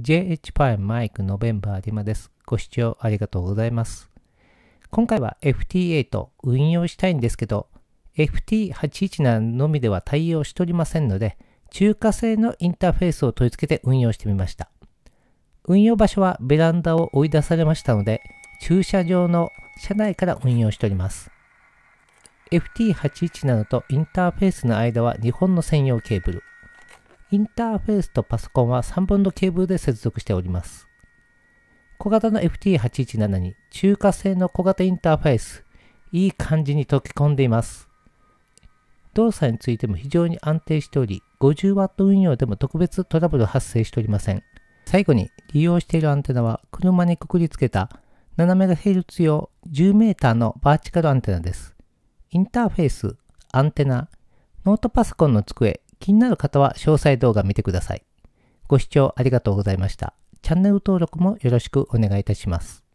JH 5マイクノベンバーリマです。ご視聴ありがとうございます。今回は FT8 運用したいんですけど、FT817 のみでは対応しておりませんので、中華製のインターフェースを取り付けて運用してみました。運用場所はベランダを追い出されましたので、駐車場の車内から運用しております。FT817 とインターフェースの間は日本の専用ケーブル。インターフェースとパソコンは3本のケーブルで接続しております。小型の FT817 に中華製の小型インターフェース、いい感じに溶け込んでいます。動作についても非常に安定しており、50W 運用でも特別トラブル発生しておりません。最後に利用しているアンテナは車にくくりつけた 7MHz 用 10m のバーチカルアンテナです。インターフェース、アンテナ、ノートパソコンの机、気になる方は詳細動画見てください。ご視聴ありがとうございました。チャンネル登録もよろしくお願いいたします。